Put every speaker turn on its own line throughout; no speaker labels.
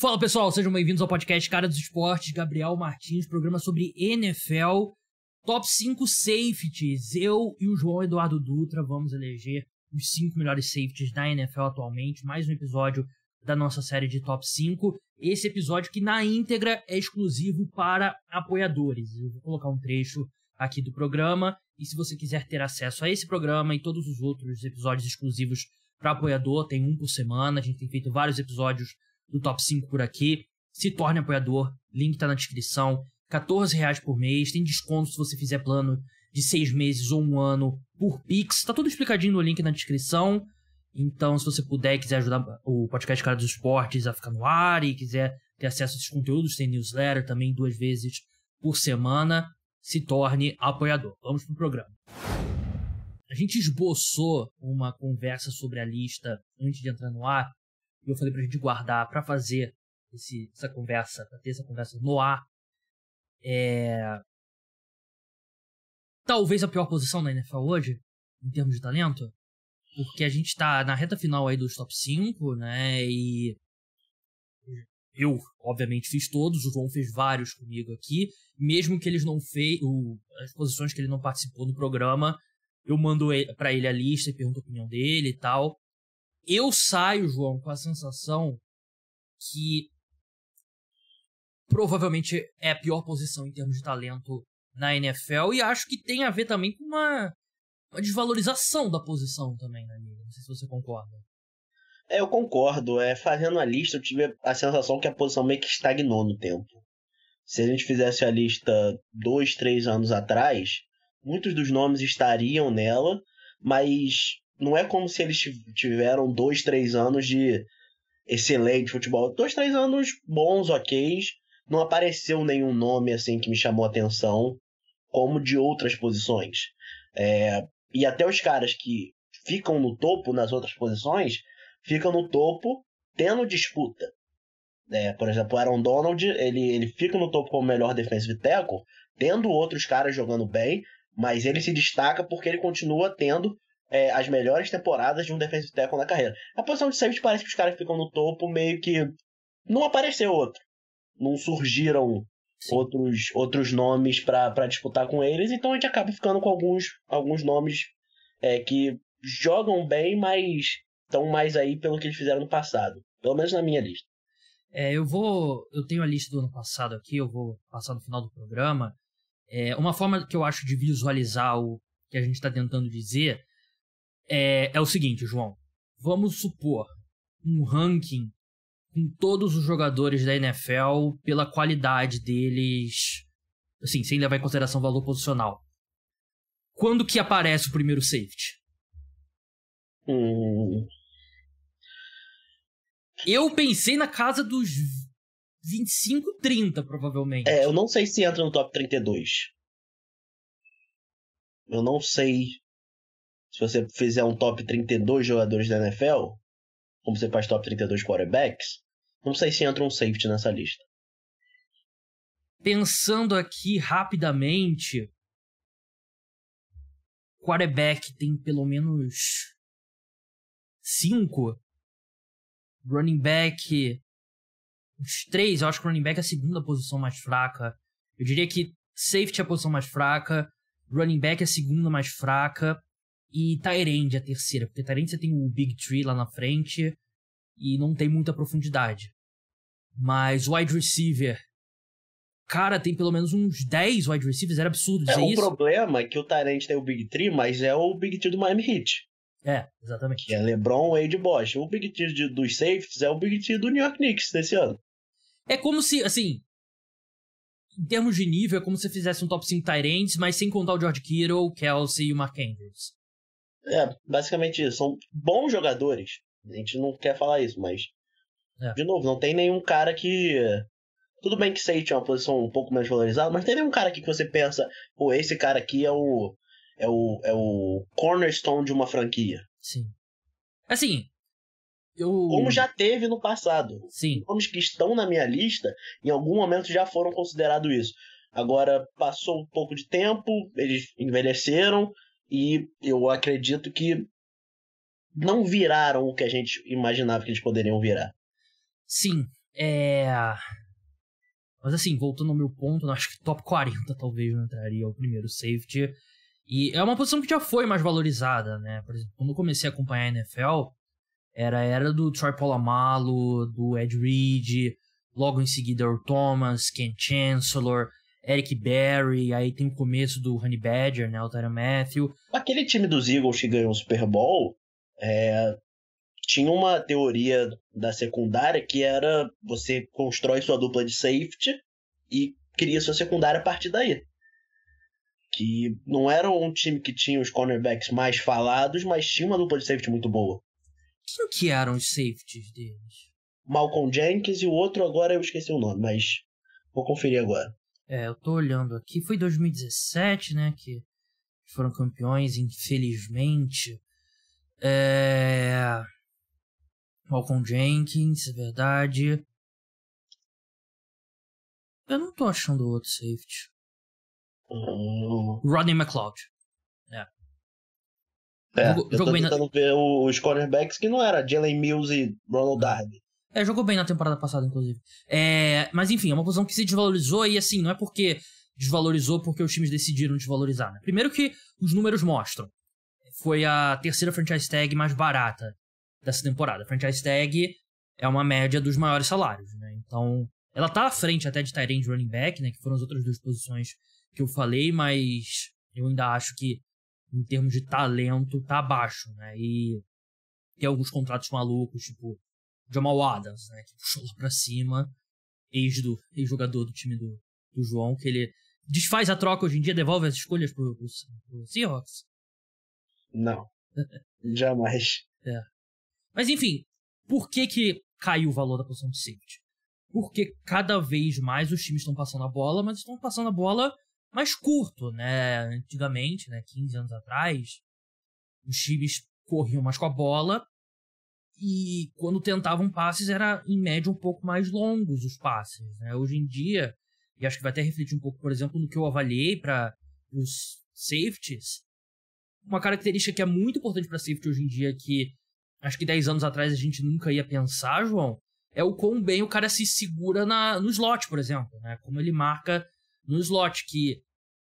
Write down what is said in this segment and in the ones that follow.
Fala pessoal, sejam bem-vindos ao podcast Cara dos Esportes, Gabriel Martins, programa sobre NFL, top 5 safeties. Eu e o João Eduardo Dutra vamos eleger os 5 melhores safeties da NFL atualmente, mais um episódio da nossa série de top 5. Esse episódio que na íntegra é exclusivo para apoiadores. Eu vou colocar um trecho aqui do programa e se você quiser ter acesso a esse programa e todos os outros episódios exclusivos para apoiador, tem um por semana, a gente tem feito vários episódios do Top 5 por aqui. Se torne apoiador, link está na descrição. 14 reais por mês, tem desconto se você fizer plano de seis meses ou um ano por Pix. Tá tudo explicadinho no link na descrição. Então, se você puder e quiser ajudar o podcast Cara dos Esportes a ficar no ar e quiser ter acesso a esses conteúdos, tem newsletter também duas vezes por semana, se torne apoiador. Vamos pro programa. A gente esboçou uma conversa sobre a lista antes de entrar no ar, e eu falei pra gente guardar para fazer esse, essa conversa, pra ter essa conversa no ar. É... Talvez a pior posição da NFL hoje, em termos de talento, porque a gente tá na reta final aí dos top 5, né? E eu, obviamente, fiz todos, o João fez vários comigo aqui. Mesmo que eles não fez, o, as posições que ele não participou no programa, eu mando para ele a lista e pergunto a opinião dele e tal eu saio, João, com a sensação que provavelmente é a pior posição em termos de talento na NFL e acho que tem a ver também com uma, uma desvalorização da posição também né, amigo? Não sei se você concorda.
É, eu concordo. É, fazendo a lista, eu tive a sensação que a posição meio que estagnou no tempo. Se a gente fizesse a lista dois, três anos atrás, muitos dos nomes estariam nela, mas não é como se eles tiveram dois, três anos de excelente futebol. Dois, três anos bons, ok. Não apareceu nenhum nome assim que me chamou atenção, como de outras posições. É, e até os caras que ficam no topo nas outras posições, ficam no topo tendo disputa. É, por exemplo, o Aaron Donald, ele, ele fica no topo como melhor defensive tackle, tendo outros caras jogando bem, mas ele se destaca porque ele continua tendo é, as melhores temporadas de um defensive tackle na carreira. A posição de safety parece que os caras ficam no topo meio que não apareceu outro. Não surgiram outros, outros nomes para disputar com eles, então a gente acaba ficando com alguns, alguns nomes é, que jogam bem, mas estão mais aí pelo que eles fizeram no passado. Pelo menos na minha lista.
É, eu vou. Eu tenho a lista do ano passado aqui, eu vou passar no final do programa. É, uma forma que eu acho de visualizar o que a gente está tentando dizer é, é o seguinte, João. Vamos supor um ranking com todos os jogadores da NFL pela qualidade deles, assim, sem levar em consideração o valor posicional. Quando que aparece o primeiro safety?
Hum. Eu
pensei na casa dos 25, 30, provavelmente.
É, eu não sei se entra no top 32. Eu não sei se você fizer um top 32 jogadores da NFL, como você faz top 32 quarterbacks, não sei se entra um safety nessa lista.
Pensando aqui rapidamente, quarterback tem pelo menos cinco. Running back, uns três. Eu acho que running back é a segunda posição mais fraca. Eu diria que safety é a posição mais fraca. Running back é a segunda mais fraca e Tyrande é a terceira, porque Tyrande você tem o Big Tree lá na frente e não tem muita profundidade. Mas wide receiver, cara, tem pelo menos uns 10 wide receivers, era absurdo dizer é, o isso. O
problema é que o Tyrande tem o Big Tree, mas é o Big Tree do Miami Heat. É, exatamente. Que é LeBron, Wade e Bosch. O Big Tree dos safeties é o Big Tree do New York Knicks desse ano.
É como se, assim, em termos de nível, é como se fizesse um top 5 Tyrands, mas sem contar o George Kittle, o Kelsey e o Mark Andrews.
É, basicamente isso. São bons jogadores. A gente não quer falar isso, mas. É. De novo, não tem nenhum cara que. Tudo bem que Sage é uma posição um pouco mais valorizada, mas tem nenhum cara aqui que você pensa, pô, esse cara aqui é o. É o, é o cornerstone de uma franquia. Sim. Assim, eu... Como já teve no passado. Sim. Nomes que estão na minha lista, em algum momento já foram considerados isso. Agora, passou um pouco de tempo, eles envelheceram, e eu acredito que não viraram o que a gente imaginava que eles poderiam virar.
Sim, é. Mas assim, voltando ao meu ponto, acho que top 40 talvez não entraria o primeiro safety. E é uma posição que já foi mais valorizada, né? Por exemplo, quando eu comecei a acompanhar a NFL, era era do Troy Polamalu, do Ed Reed, logo em seguida o Thomas, Ken Chancellor. Eric Berry, aí tem o começo do Honey Badger, né? O Tyron Matthew.
Aquele time dos Eagles que ganhou o Super Bowl é, tinha uma teoria da secundária que era você constrói sua dupla de safety e cria sua secundária a partir daí. Que não era um time que tinha os cornerbacks mais falados, mas tinha uma dupla de safety muito boa. Quem que eram os safeties deles? Malcolm Jenkins e o outro agora eu esqueci o nome, mas vou conferir agora.
É, eu tô olhando aqui, foi 2017, né? Que foram campeões, infelizmente. É... Malcolm Jenkins, é verdade. Eu não tô achando outro safety. Hum. Rodney McLeod. É. é jogo, eu tô tentando
na... ver os cornerbacks que não era Jalen Mills e Ronald Darby.
É, jogou bem na temporada passada, inclusive. É, mas enfim, é uma posição que se desvalorizou e assim, não é porque desvalorizou porque os times decidiram desvalorizar. Né? Primeiro que os números mostram. Foi a terceira franchise tag mais barata dessa temporada. A franchise tag é uma média dos maiores salários, né? Então, ela tá à frente até de Tyrande running back, né? Que foram as outras duas posições que eu falei, mas eu ainda acho que, em termos de talento, tá abaixo, né? E tem alguns contratos malucos, tipo Jamal Adams, né, que puxou lá pra cima, ex do ex-jogador do time do, do João, que ele desfaz a troca hoje em dia, devolve as escolhas pro, pro, pro Seahawks?
Não. Jamais.
É. Mas enfim, por que que caiu o valor da posição de safety? Porque cada vez mais os times estão passando a bola, mas estão passando a bola mais curto, né? Antigamente, né, 15 anos atrás, os times corriam mais com a bola e quando tentavam passes, era em média um pouco mais longos os passes. Né? Hoje em dia, e acho que vai até refletir um pouco, por exemplo, no que eu avaliei para os safeties, uma característica que é muito importante para safety hoje em dia, que acho que 10 anos atrás a gente nunca ia pensar, João, é o quão bem o cara se segura na, no slot, por exemplo, né? Como ele marca no slot, que.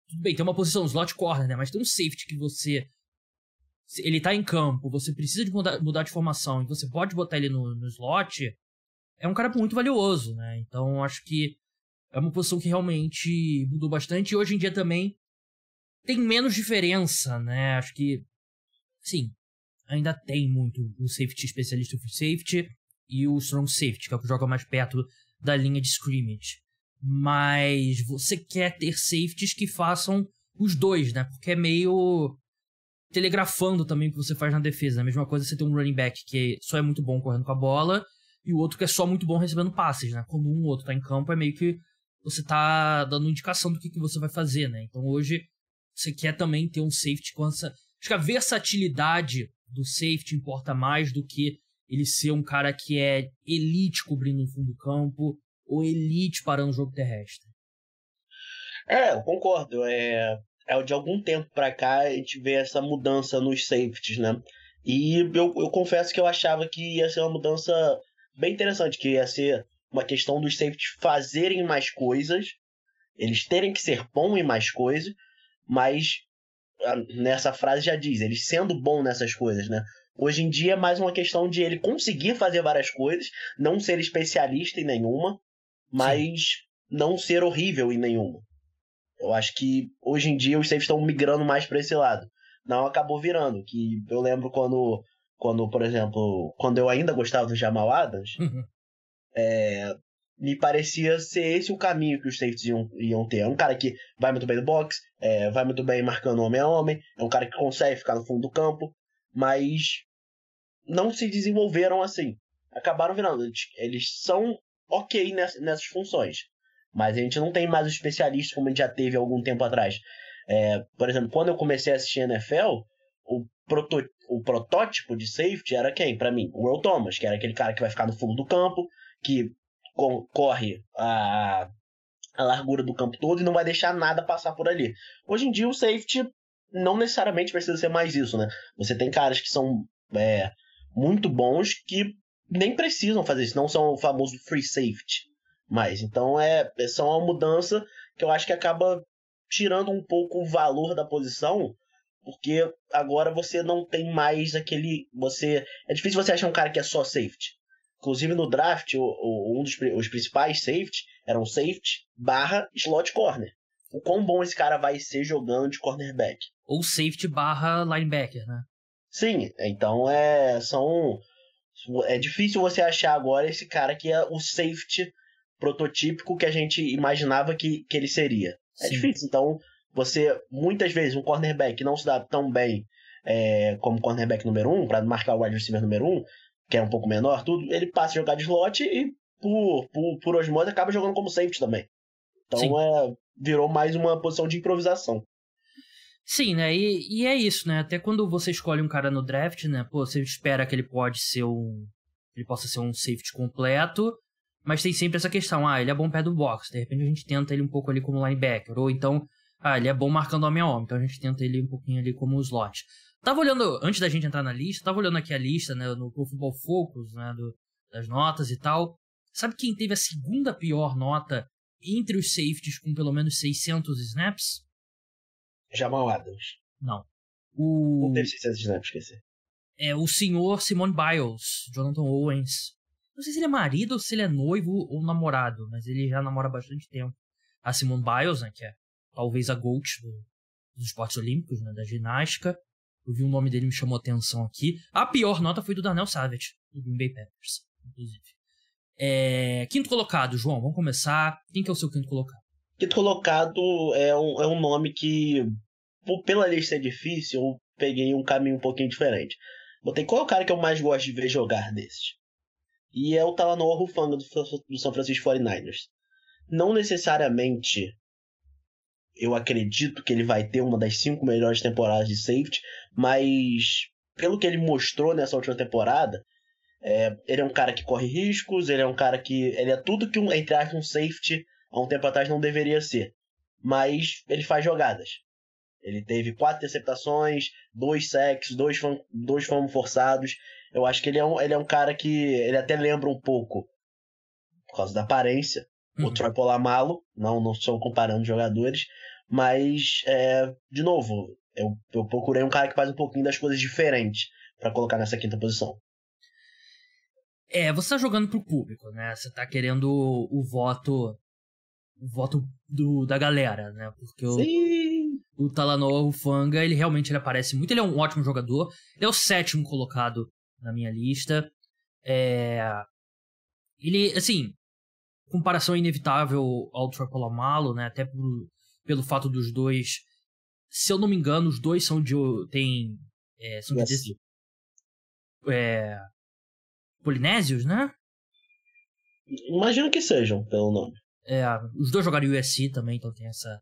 Tudo bem, tem uma posição, slot corner, né? Mas tem um safety que você ele tá em campo, você precisa de mudar, mudar de formação e você pode botar ele no, no slot, é um cara muito valioso, né? Então acho que é uma posição que realmente mudou bastante. E hoje em dia também tem menos diferença, né? Acho que, sim, ainda tem muito o safety especialista o safety e o strong safety, que é o que joga mais perto da linha de scrimmage. Mas você quer ter safeties que façam os dois, né? Porque é meio telegrafando também o que você faz na defesa. A mesma coisa você tem um running back que só é muito bom correndo com a bola e o outro que é só muito bom recebendo passes, né? Quando um ou outro tá em campo, é meio que você tá dando indicação do que, que você vai fazer, né? Então hoje você quer também ter um safety com essa. Acho que a versatilidade do safety importa mais do que ele ser um cara que é elite cobrindo o fundo do campo ou elite parando o jogo terrestre.
É, eu concordo. É, é, de algum tempo para cá a gente vê essa mudança nos safeties, né? E eu, eu confesso que eu achava que ia ser uma mudança bem interessante, que ia ser uma questão dos safeties fazerem mais coisas, eles terem que ser bom em mais coisas, mas ah, nessa frase já diz, eles sendo bom nessas coisas, né? Hoje em dia é mais uma questão de ele conseguir fazer várias coisas, não ser especialista em nenhuma, mas Sim. não ser horrível em nenhuma. Eu acho que hoje em dia os safes estão migrando mais para esse lado. Não acabou virando, que eu lembro quando, quando por exemplo, quando eu ainda gostava do Jamal Adams, uhum. é, me parecia ser esse o caminho que os safeties iam, iam ter. É um cara que vai muito bem no box, é, vai muito bem marcando homem a homem, é um cara que consegue ficar no fundo do campo, mas não se desenvolveram assim. Acabaram virando. Eles, eles são ok nessas, nessas funções. Mas a gente não tem mais o especialista como a gente já teve algum tempo atrás. É, por exemplo, quando eu comecei a assistir NFL, o, proto, o protótipo de safety era quem? Para mim, o Will Thomas, que era aquele cara que vai ficar no fundo do campo, que co corre a, a largura do campo todo e não vai deixar nada passar por ali. Hoje em dia, o safety não necessariamente precisa ser mais isso, né? Você tem caras que são é, muito bons que nem precisam fazer isso, não são o famoso free safety mais. Então é, é só uma mudança que eu acho que acaba tirando um pouco o valor da posição, porque agora você não tem mais aquele. Você É difícil você achar um cara que é só safety. Inclusive no draft, o, o um dos os principais safety eram safety barra slot corner. O quão bom esse cara vai ser jogando de cornerback. Ou safety barra linebacker, né? Sim, então é. São. É difícil você achar agora esse cara que é o safety prototípico que a gente imaginava que, que ele seria. É difícil. Então, você, muitas vezes, um cornerback não se dá tão bem é, como cornerback número um, para marcar o wide receiver número um, que é um pouco menor, tudo, ele passa a jogar de slot e, por, por, por osmose, acaba jogando como safety também. Então, é, virou mais uma posição de improvisação.
Sim, né? E, e é isso, né? Até quando você escolhe um cara no draft, né? Pô, você espera que ele pode ser um. Ele possa ser um safety completo mas tem sempre essa questão, ah, ele é bom perto do box, de repente a gente tenta ele um pouco ali como linebacker, ou então, ah, ele é bom marcando homem a homem, então a gente tenta ele um pouquinho ali como slot. Tava olhando, antes da gente entrar na lista, tava olhando aqui a lista, né, no Football Focus, né, do, das notas e tal. Sabe quem teve a segunda pior nota entre os safeties com pelo menos 600 snaps?
Jamal Adams. Não. O... Não teve 600 snaps, esqueci.
É o senhor Simone Biles, Jonathan Owens, não sei se ele é marido, ou se ele é noivo ou namorado, mas ele já namora há bastante tempo. A Simone Biles, né, que é talvez a GOAT do, dos esportes olímpicos, né, da ginástica. Eu vi o nome dele me chamou a atenção aqui. A pior nota foi do Daniel Savage, do Green Bay Packers, inclusive. É, quinto colocado, João, vamos começar. Quem que é o seu quinto colocado?
Quinto colocado é um, é um nome que, pela lista é difícil, eu peguei um caminho um pouquinho diferente. Botei qual é o cara que eu mais gosto de ver jogar desses? E é o Talanoa Rufanga do, São Francisco 49ers. Não necessariamente eu acredito que ele vai ter uma das cinco melhores temporadas de safety, mas pelo que ele mostrou nessa última temporada, é, ele é um cara que corre riscos, ele é um cara que. Ele é tudo que um, entre aspas, um safety há um tempo atrás não deveria ser. Mas ele faz jogadas. Ele teve quatro interceptações, dois sacks, dois, fam, dois forçados. Eu acho que ele é um, ele é um cara que ele até lembra um pouco por causa da aparência. Uhum. O Troy Polamalo, não, não estou comparando jogadores, mas, é, de novo, eu, eu procurei um cara que faz um pouquinho das coisas diferentes para colocar nessa quinta posição.
É, você tá jogando pro público, né? Você tá querendo o, voto. O voto do, da galera, né? Porque Sim. o, o Talanoa ele realmente ele aparece muito. Ele é um ótimo jogador. Ele é o sétimo colocado na minha lista. É... Ele, assim, comparação inevitável ao Amalo, né? Até por, pelo fato dos dois. Se eu não me engano, os dois são de. Tem, é, são yes. de. É, polinésios, né?
Imagino que sejam, pelo nome.
É, os dois jogaram USC também, então tem essa,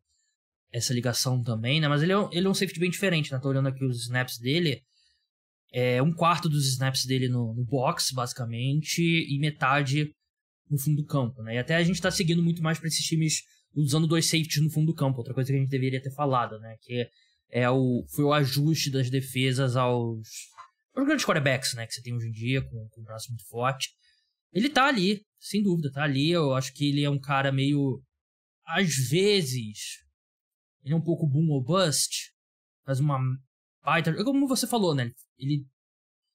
essa ligação também, né? Mas ele é, ele é um safety bem diferente, né? Tô olhando aqui os snaps dele é, um quarto dos snaps dele no, no box, basicamente, e metade no fundo do campo, né? E até a gente tá seguindo muito mais para esses times usando dois safeties no fundo do campo, outra coisa que a gente deveria ter falado, né? Que é o, foi o ajuste das defesas aos, aos grandes quarterbacks, né? Que você tem hoje em dia, com, com um braço muito forte. Ele tá ali, sem dúvida, tá ali. Eu acho que ele é um cara meio. Às vezes. Ele é um pouco boom ou bust. Faz uma baita. Como você falou, né? Ele ele,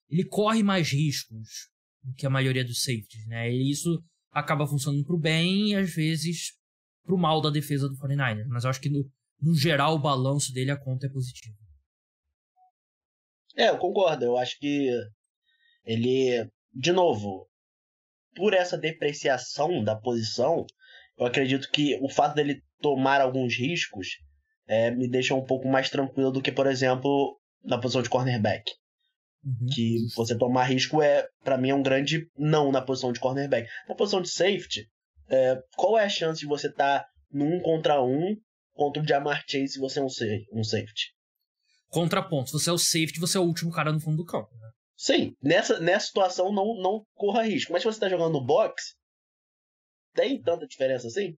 ele corre mais riscos do que a maioria dos safeties, né? E isso acaba funcionando pro bem e às vezes pro mal da defesa do 49ers. Mas eu acho que no, no geral o balanço dele, a conta é positiva.
É, eu concordo. Eu acho que ele, de novo, por essa depreciação da posição, eu acredito que o fato dele tomar alguns riscos é, me deixa um pouco mais tranquilo do que, por exemplo, na posição de cornerback. Uhum. Que você tomar risco é, para mim, é um grande não na posição de cornerback. Na posição de safety, é, qual é a chance de você estar tá num contra um contra o Jamar Chase se você é um, um safety?
Contraponto, você é o safety, você é o último cara no fundo do campo. Né?
Sim, nessa, nessa situação não, não corra risco. Mas se você está jogando no box, tem tanta diferença assim?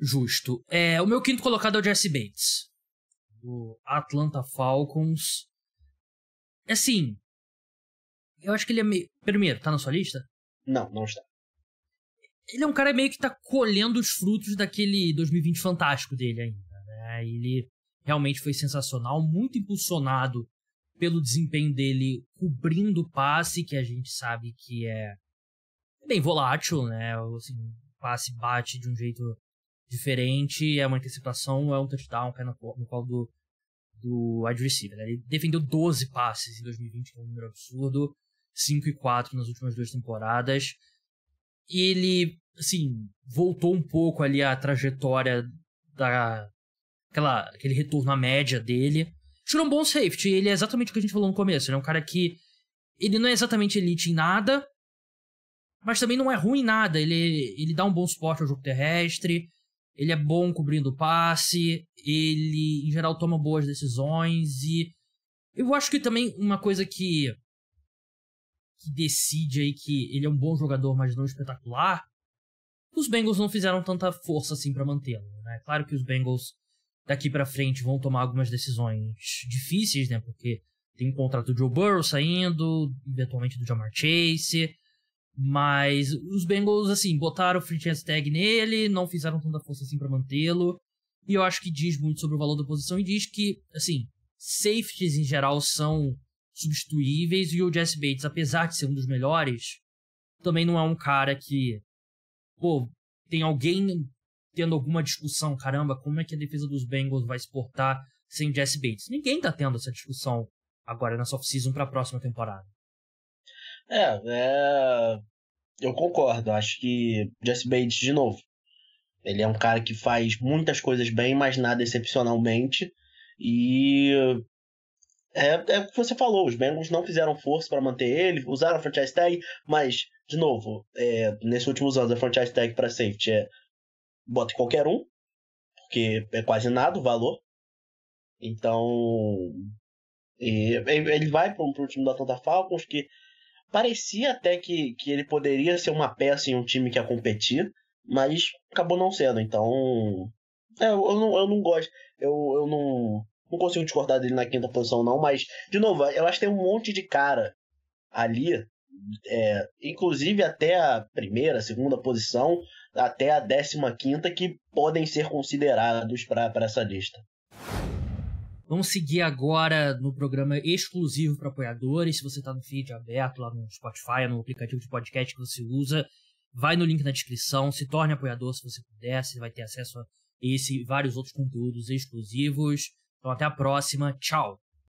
Justo. É, o meu quinto colocado é o Jesse Bates, do Atlanta Falcons. Assim, eu acho que ele é meio. Primeiro, tá na sua lista? Não, não está. Ele é um cara meio que tá colhendo os frutos daquele 2020 fantástico dele ainda, né? Ele realmente foi sensacional, muito impulsionado pelo desempenho dele cobrindo o passe, que a gente sabe que é bem volátil, né? Assim, o passe bate de um jeito diferente, é uma antecipação, é um touchdown, cai no, no colo do, do wide receiver. Né? Ele defendeu 12 passes em 2020, que é um número absurdo, 5 e 4 nas últimas duas temporadas. Ele, assim, voltou um pouco ali a trajetória da aquela, aquele retorno à média dele. Tirou um bom safety, ele é exatamente o que a gente falou no começo, ele é um cara que ele não é exatamente elite em nada, mas também não é ruim em nada, ele, ele dá um bom suporte ao jogo terrestre, ele é bom cobrindo passe, ele em geral toma boas decisões e eu acho que também uma coisa que que decide aí que ele é um bom jogador, mas não espetacular, os Bengals não fizeram tanta força assim para mantê-lo, né? Claro que os Bengals daqui para frente vão tomar algumas decisões difíceis, né? Porque tem o contrato do Joe Burrow saindo, eventualmente do Jamar Chase. Mas os Bengals, assim, botaram o franchise tag nele, não fizeram tanta força assim para mantê-lo. E eu acho que diz muito sobre o valor da posição e diz que, assim, safeties em geral são substituíveis e o Jesse Bates, apesar de ser um dos melhores, também não é um cara que, pô, tem alguém tendo alguma discussão, caramba, como é que a defesa dos Bengals vai se portar sem o Jesse Bates? Ninguém tá tendo essa discussão agora nessa off-season para a próxima temporada.
É, é... eu concordo. Acho que Jesse Bates, de novo, ele é um cara que faz muitas coisas bem, mas nada excepcionalmente. E é, é o que você falou, os Bengals não fizeram força para manter ele, usaram a franchise tag, mas, de novo, é, nesses últimos anos a franchise tag para safety é bota qualquer um, porque é quase nada o valor. Então, e, ele vai para um time da Atlanta Falcons que Parecia até que, que ele poderia ser uma peça em um time que ia competir, mas acabou não sendo. Então, é, eu, não, eu não gosto. Eu, eu não, não consigo discordar dele na quinta posição, não. Mas, de novo, eu acho que tem um monte de cara ali, é, inclusive até a primeira, segunda posição, até a décima quinta, que podem ser considerados para essa lista.
Vamos seguir agora no programa exclusivo para apoiadores. Se você está no feed aberto lá no Spotify, no aplicativo de podcast que você usa, vai no link na descrição, se torne apoiador se você puder, você vai ter acesso a esse e vários outros conteúdos exclusivos. Então até a próxima, tchau!